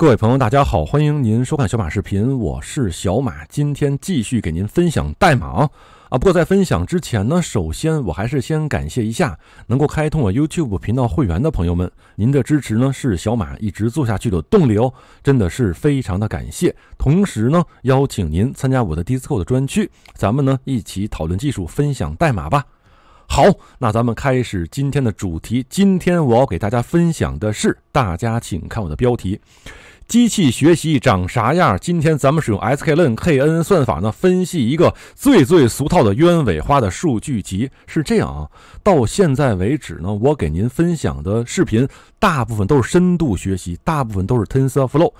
各位朋友，大家好，欢迎您收看小马视频，我是小马，今天继续给您分享代码啊。不过在分享之前呢，首先我还是先感谢一下能够开通我 YouTube 频道会员的朋友们，您的支持呢是小马一直做下去的动力哦，真的是非常的感谢。同时呢，邀请您参加我的 Discord 的专区，咱们呢一起讨论技术，分享代码吧。好，那咱们开始今天的主题。今天我要给大家分享的是，大家请看我的标题：机器学习长啥样？今天咱们使用 S K Learn K N 算法呢，分析一个最最俗套的鸢尾花的数据集。是这样啊，到现在为止呢，我给您分享的视频大部分都是深度学习，大部分都是 TensorFlow。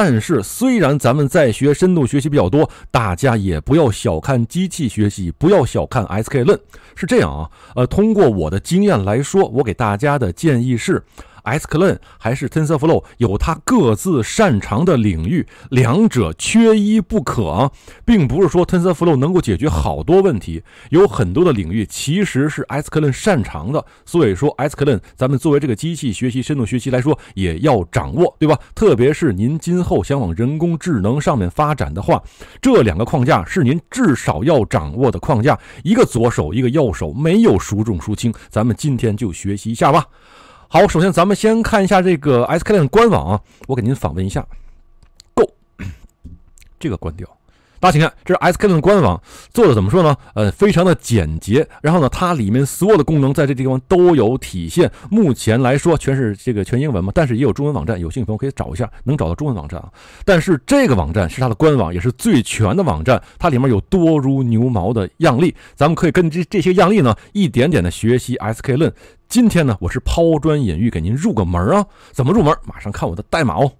但是，虽然咱们在学深度学习比较多，大家也不要小看机器学习，不要小看 S K 论，是这样啊。呃，通过我的经验来说，我给大家的建议是。s c l e n 还是 TensorFlow 有它各自擅长的领域，两者缺一不可，并不是说 TensorFlow 能够解决好多问题，有很多的领域其实是 s c l e n 擅长的，所以说 s c l e n 咱们作为这个机器学习、深度学习来说也要掌握，对吧？特别是您今后想往人工智能上面发展的话，这两个框架是您至少要掌握的框架，一个左手，一个右手，没有孰重孰轻。咱们今天就学习一下吧。好，首先咱们先看一下这个 S K t e 官网，啊，我给您访问一下。Go，这个关掉。大家请看，这是 s k l 官网做的，怎么说呢？呃，非常的简洁。然后呢，它里面所有的功能在这地方都有体现。目前来说，全是这个全英文嘛，但是也有中文网站，有兴趣朋友可以找一下，能找到中文网站啊。但是这个网站是它的官网，也是最全的网站，它里面有多如牛毛的样例，咱们可以根据这些样例呢，一点点的学习 s k l e n 今天呢，我是抛砖引玉，给您入个门啊。怎么入门？马上看我的代码哦。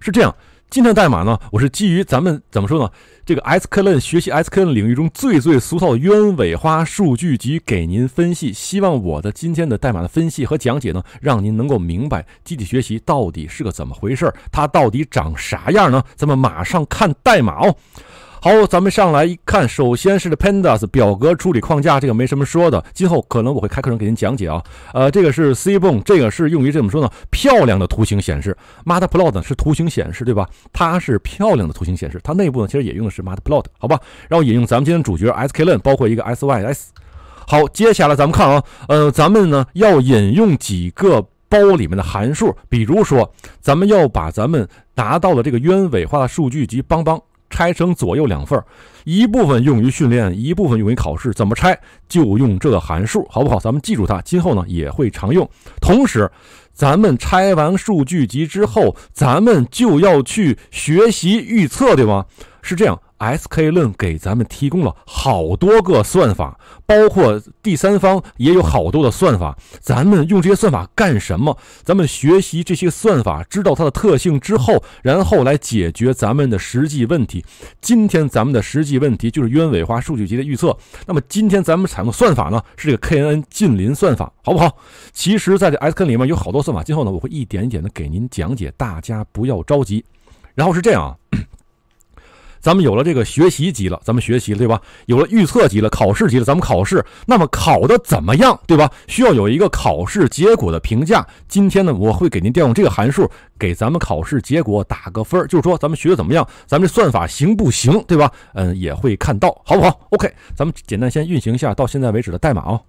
是这样。今天代码呢，我是基于咱们怎么说呢，这个 s k l n 学习 s k l n 领域中最最俗套的鸢尾花数据集给您分析。希望我的今天的代码的分析和讲解呢，让您能够明白机器学习到底是个怎么回事儿，它到底长啥样呢？咱们马上看代码哦。好，咱们上来一看，首先是 pandas 表格处理框架，这个没什么说的。今后可能我会开课程给您讲解啊。呃，这个是 C b o n 这个是用于怎么说呢？漂亮的图形显示。matplotlib 是图形显示，对吧？它是漂亮的图形显示，它内部呢其实也用的是 matplotlib，好吧？然后引用咱们今天主角 sklearn，包括一个 sys。好，接下来咱们看啊，呃，咱们呢要引用几个包里面的函数，比如说咱们要把咱们拿到的这个鸢尾化的数据集邦邦拆成左右两份一部分用于训练，一部分用于考试。怎么拆？就用这个函数，好不好？咱们记住它，今后呢也会常用。同时，咱们拆完数据集之后，咱们就要去学习预测，对吗？是这样。S K 论给咱们提供了好多个算法，包括第三方也有好多的算法。咱们用这些算法干什么？咱们学习这些算法，知道它的特性之后，然后来解决咱们的实际问题。今天咱们的实际问题就是鸢尾花数据集的预测。那么今天咱们采用算法呢，是这个 K N N 近邻算法，好不好？其实，在这 S K 里面有好多算法，今后呢，我会一点一点的给您讲解，大家不要着急。然后是这样啊。咱们有了这个学习级了，咱们学习了对吧？有了预测级了，考试级了，咱们考试，那么考的怎么样，对吧？需要有一个考试结果的评价。今天呢，我会给您调用这个函数，给咱们考试结果打个分儿，就是说咱们学的怎么样，咱们这算法行不行，对吧？嗯，也会看到好不好？OK，咱们简单先运行一下到现在为止的代码哦。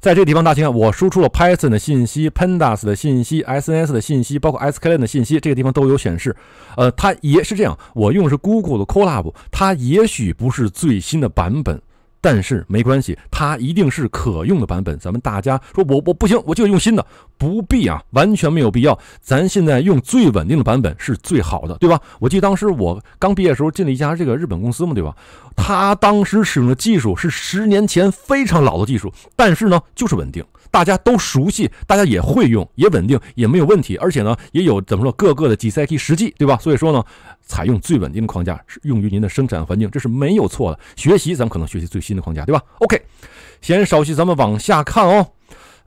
在这个地方，大家看，我输出了 Python 的信息，Pandas 的信息，SNS 的信息，包括 SQL 的信息，这个地方都有显示。呃，它也是这样。我用的是 Google 的 Colab，它也许不是最新的版本。但是没关系，它一定是可用的版本。咱们大家说，我我不行，我就用新的，不必啊，完全没有必要。咱现在用最稳定的版本是最好的，对吧？我记得当时我刚毕业时候进了一家这个日本公司嘛，对吧？他当时使用的技术是十年前非常老的技术，但是呢，就是稳定。大家都熟悉，大家也会用，也稳定，也没有问题。而且呢，也有怎么说，各个的 G C T 实际，对吧？所以说呢，采用最稳定的框架是用于您的生产环境，这是没有错的。学习，咱们可能学习最新的框架，对吧？OK，先少息，咱们往下看哦。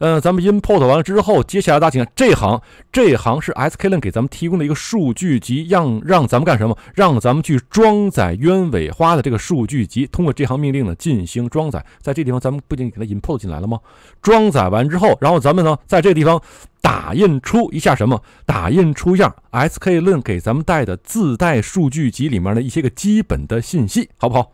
嗯，咱们 import 完了之后，接下来大家请看这行，这行是 sklearn 给咱们提供的一个数据集让让咱们干什么？让咱们去装载鸢尾花的这个数据集。通过这行命令呢，进行装载。在这地方，咱们不仅给它 import 进来了吗？装载完之后，然后咱们呢，在这个地方打印出一下什么？打印出样 sklearn 给咱们带的自带数据集里面的一些个基本的信息，好不好？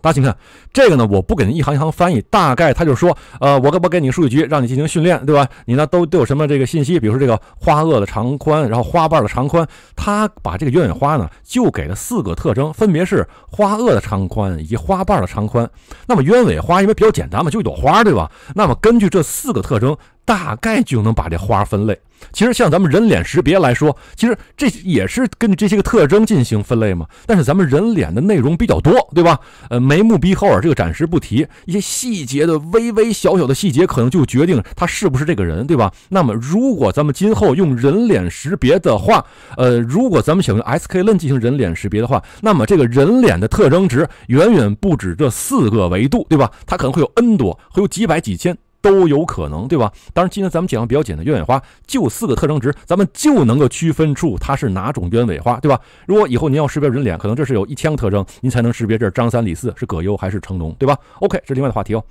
大家请看，这个呢，我不给您一行一行翻译，大概他就说，呃，我给我给你数据集，让你进行训练，对吧？你呢都都有什么这个信息？比如说这个花萼的长宽，然后花瓣的长宽，他把这个鸢尾花呢就给了四个特征，分别是花萼的长宽以及花瓣的长宽。那么鸢尾花因为比较简单嘛，就一朵花，对吧？那么根据这四个特征，大概就能把这花分类。其实像咱们人脸识别来说，其实这也是根据这些个特征进行分类嘛。但是咱们人脸的内容比较多，对吧？呃，眉目鼻后耳这个暂时不提，一些细节的微微小小的细节，可能就决定他是不是这个人，对吧？那么如果咱们今后用人脸识别的话，呃，如果咱们想用 S K l e n 进行人脸识别的话，那么这个人脸的特征值远远不止这四个维度，对吧？它可能会有 N 多，会有几百几千。都有可能，对吧？当然，今天咱们讲的比较简单，鸢尾花就四个特征值，咱们就能够区分出它是哪种鸢尾花，对吧？如果以后您要识别人脸，可能这是有一千个特征，您才能识别这是张三李四是葛优还是成龙，对吧？OK，这是另外的话题哦。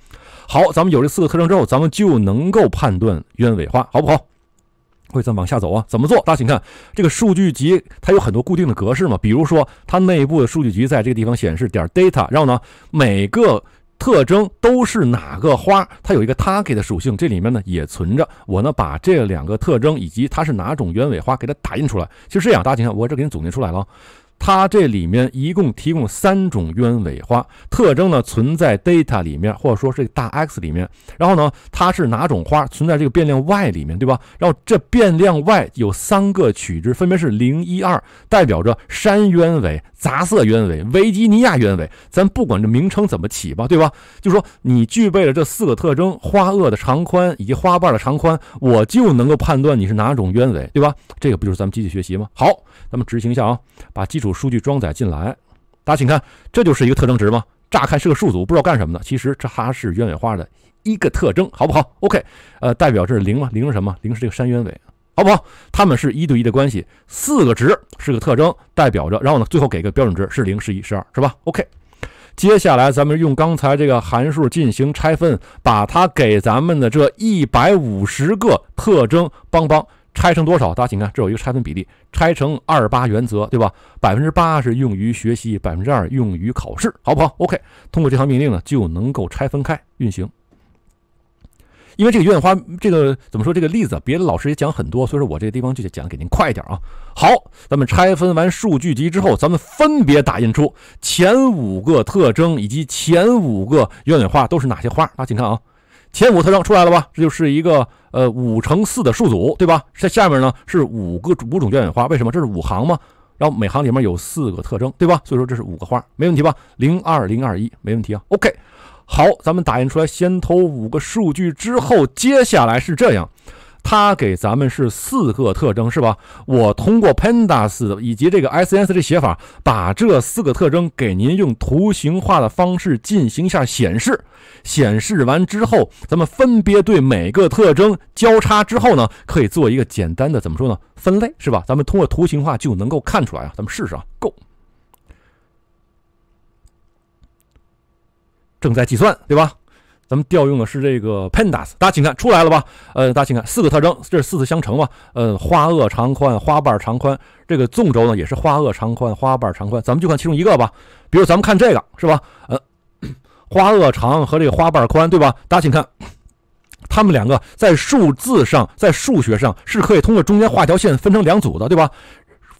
好，咱们有这四个特征之后，咱们就能够判断鸢尾花，好不好？会再往下走啊？怎么做？大家请看这个数据集，它有很多固定的格式嘛，比如说它内部的数据集在这个地方显示点 data，然后呢，每个。特征都是哪个花？它有一个它给的属性，这里面呢也存着。我呢把这两个特征以及它是哪种鸢尾花给它打印出来，其实这样大家请看，我这给你总结出来了。它这里面一共提供三种鸢尾花特征呢，存在 data 里面，或者说是大 X 里面。然后呢，它是哪种花存在这个变量 y 里面，对吧？然后这变量 y 有三个取值，分别是零、一、二，代表着山鸢尾、杂色鸢尾、维吉尼亚鸢尾。咱不管这名称怎么起吧，对吧？就说你具备了这四个特征，花萼的长宽以及花瓣的长宽，我就能够判断你是哪种鸢尾，对吧？这个不就是咱们机器学习吗？好，咱们执行一下啊，把基础。数据装载进来，大家请看，这就是一个特征值吗？乍看是个数组，不知道干什么的。其实这它是鸢尾花的一个特征，好不好？OK，呃，代表这是零嘛？零是什么？零是这个山鸢尾，好不好？它们是一对一的关系，四个值是个特征，代表着，然后呢，最后给个标准值是零，是一，是二是吧？OK，接下来咱们用刚才这个函数进行拆分，把它给咱们的这一百五十个特征帮帮。拆成多少？大家请看，这有一个拆分比例，拆成二八原则，对吧？百分之八是用于学习，百分之二用于考试，好不好？OK，通过这条命令呢，就能够拆分开运行。因为这个鸢尾花，这个怎么说？这个例子，别的老师也讲很多，所以说我这个地方就讲给您快一点啊。好，咱们拆分完数据集之后，咱们分别打印出前五个特征以及前五个鸢尾花都是哪些花？大家请看啊，前五特征出来了吧？这就是一个。呃，五乘四的数组，对吧？在下面呢是五个五种鸢尾花，为什么？这是五行嘛？然后每行里面有四个特征，对吧？所以说这是五个花，没问题吧？零二零二一，没问题啊。OK，好，咱们打印出来，先投五个数据之后，接下来是这样。它给咱们是四个特征，是吧？我通过 pandas 以及这个 sns 的写法，把这四个特征给您用图形化的方式进行一下显示。显示完之后，咱们分别对每个特征交叉之后呢，可以做一个简单的怎么说呢？分类是吧？咱们通过图形化就能够看出来啊。咱们试试啊，Go，正在计算，对吧？咱们调用的是这个 pandas，大家请看出来了吧？呃，大家请看四个特征，这是四次相乘嘛？呃，花萼长宽、花瓣长宽，这个纵轴呢也是花萼长宽、花瓣长宽。咱们就看其中一个吧，比如咱们看这个是吧？呃，花萼长和这个花瓣宽，对吧？大家请看，它们两个在数字上，在数学上是可以通过中间画条线分成两组的，对吧？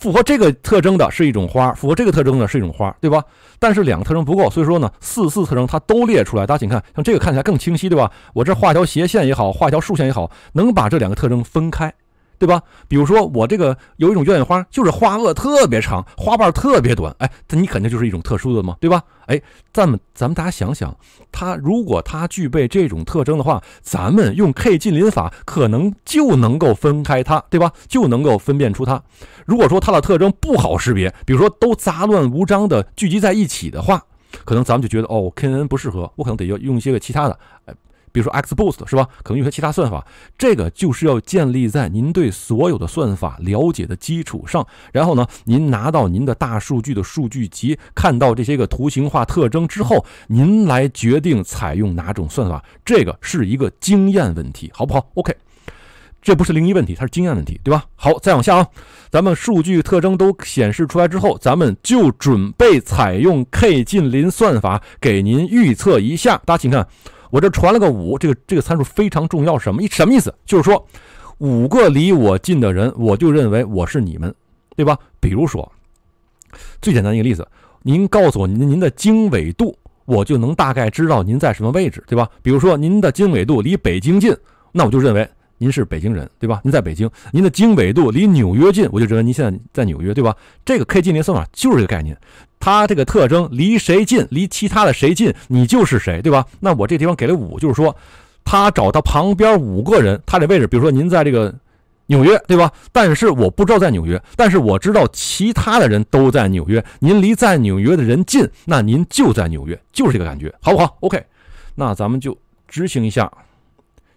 符合这个特征的是一种花，符合这个特征的是一种花，对吧？但是两个特征不够，所以说呢，四四特征它都列出来，大家请看，像这个看起来更清晰，对吧？我这画条斜线也好，画条竖线也好，能把这两个特征分开。对吧？比如说我这个有一种鸢尾花，就是花萼特别长，花瓣特别短。哎，你肯定就是一种特殊的嘛，对吧？哎，咱们咱们大家想想，它如果它具备这种特征的话，咱们用 K 近邻法可能就能够分开它，对吧？就能够分辨出它。如果说它的特征不好识别，比如说都杂乱无章的聚集在一起的话，可能咱们就觉得哦，K N 不适合，我可能得要用一些个其他的，哎。比如说 X Boost 是吧？可能有些其他算法，这个就是要建立在您对所有的算法了解的基础上。然后呢，您拿到您的大数据的数据集，看到这些个图形化特征之后，您来决定采用哪种算法，这个是一个经验问题，好不好？OK，这不是零一问题，它是经验问题，对吧？好，再往下啊，咱们数据特征都显示出来之后，咱们就准备采用 K 近邻算法给您预测一下。大家请看。我这传了个五，这个这个参数非常重要，什么意什么意思？就是说，五个离我近的人，我就认为我是你们，对吧？比如说，最简单一个例子，您告诉我您您的经纬度，我就能大概知道您在什么位置，对吧？比如说您的经纬度离北京近，那我就认为您是北京人，对吧？您在北京，您的经纬度离纽约近，我就觉得您现在在纽约，对吧？这个 K 近邻算法就是这个概念。他这个特征离谁近，离其他的谁近，你就是谁，对吧？那我这地方给了五，就是说，他找他旁边五个人，他的位置，比如说您在这个纽约，对吧？但是我不知道在纽约，但是我知道其他的人都在纽约，您离在纽约的人近，那您就在纽约，就是这个感觉，好不好？OK，那咱们就执行一下，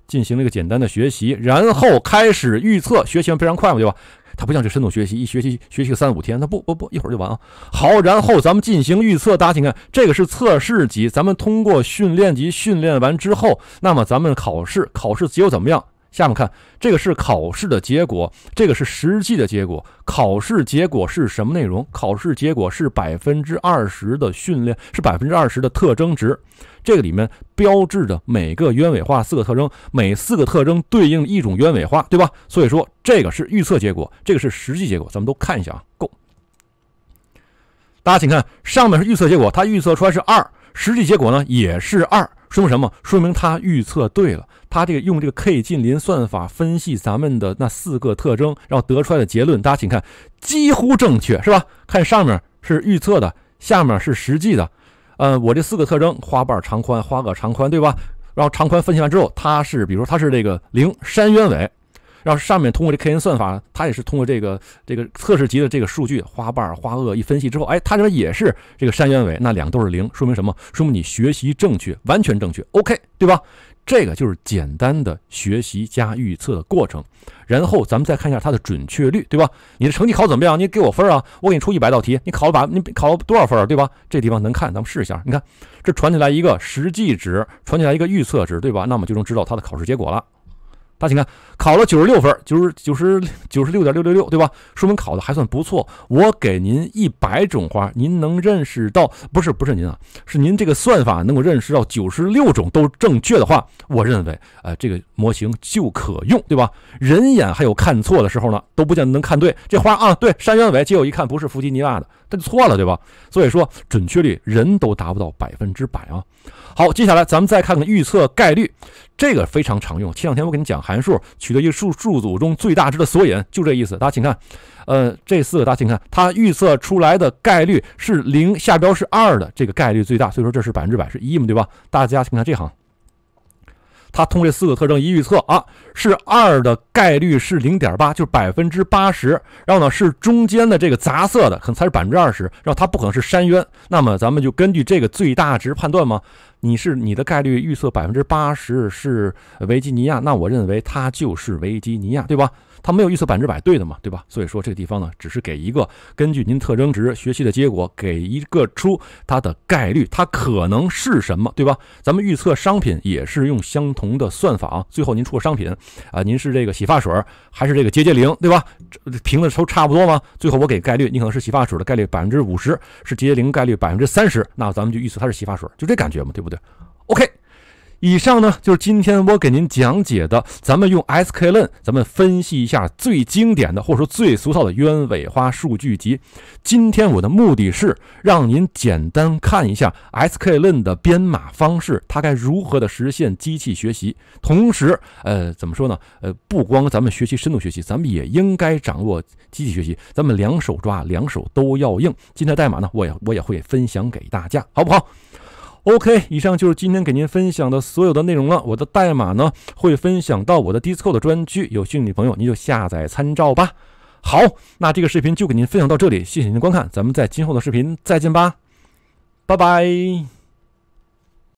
进行了一个简单的学习，然后开始预测，学习非常快嘛，对吧？它不像这深度学习，一学习学习个三五天，它不不不，一会儿就完啊。好，然后咱们进行预测，大家请看，这个是测试集，咱们通过训练集训练完之后，那么咱们考试，考试结果怎么样？下面看这个是考试的结果，这个是实际的结果。考试结果是什么内容？考试结果是百分之二十的训练，是百分之二十的特征值。这个里面标志着每个鸢尾花四个特征，每四个特征对应一种鸢尾花，对吧？所以说这个是预测结果，这个是实际结果，咱们都看一下啊。够，大家请看，上面是预测结果，它预测出来是二，实际结果呢也是二。说明什么？说明他预测对了。他这个用这个 K 近邻算法分析咱们的那四个特征，然后得出来的结论，大家请看，几乎正确，是吧？看上面是预测的，下面是实际的。呃，我这四个特征，花瓣长宽、花萼长宽，对吧？然后长宽分析完之后，它是，比如说它是这个零山鸢尾。然后上面通过这 k n 算法，它也是通过这个这个测试集的这个数据花瓣花萼一分析之后，哎，它这边也是这个山鸢尾那两都是零，说明什么？说明你学习正确，完全正确，OK，对吧？这个就是简单的学习加预测的过程。然后咱们再看一下它的准确率，对吧？你的成绩考怎么样？你给我分啊？我给你出一百道题，你考了把，你考了多少分，对吧？这地方能看，咱们试一下。你看，这传进来一个实际值，传进来一个预测值，对吧？那么就能知道它的考试结果了。那请看，考了九十六分，九十九十九十六点六六六，对吧？说明考的还算不错。我给您一百种花，您能认识到不是不是您啊，是您这个算法能够认识到九十六种都正确的话，我认为呃，这个模型就可用，对吧？人眼还有看错的时候呢，都不见得能看对这花啊。对，山鸢尾，结果一看不是弗吉尼亚的，它就错了，对吧？所以说准确率人都达不到百分之百啊。好，接下来咱们再看看预测概率。这个非常常用。前两天我给你讲函数，取得一数数组中最大值的索引，就这意思。大家请看，呃，这四个大家请看，它预测出来的概率是零下标是二的，这个概率最大，所以说这是百分之百，是一嘛，对吧？大家请看这行。他通这四个特征一预测啊，是二的概率是零点八，就是百分之八十。然后呢，是中间的这个杂色的，可能才是百分之二十。然后它不可能是山渊。那么咱们就根据这个最大值判断吗？你是你的概率预测百分之八十是维吉尼亚，那我认为它就是维吉尼亚，对吧？它没有预测百分之百对的嘛，对吧？所以说这个地方呢，只是给一个根据您特征值学习的结果，给一个出它的概率，它可能是什么，对吧？咱们预测商品也是用相同的算法，最后您出个商品，啊，您是这个洗发水还是这个洁洁灵，对吧？瓶子都差不多嘛。最后我给概率，你可能是洗发水的概率百分之五十，是洁洁灵概率百分之三十，那咱们就预测它是洗发水，就这感觉嘛，对不对？OK。以上呢就是今天我给您讲解的，咱们用 S K l e n 咱们分析一下最经典的或者说最俗套的鸢尾花数据集。今天我的目的是让您简单看一下 S K l e n 的编码方式，它该如何的实现机器学习。同时，呃，怎么说呢？呃，不光咱们学习深度学习，咱们也应该掌握机器学习，咱们两手抓，两手都要硬。今天的代码呢，我也我也会分享给大家，好不好？OK，以上就是今天给您分享的所有的内容了。我的代码呢会分享到我的 Discord 专区，有兴趣的朋友您就下载参照吧。好，那这个视频就给您分享到这里，谢谢您的观看，咱们在今后的视频再见吧，拜拜。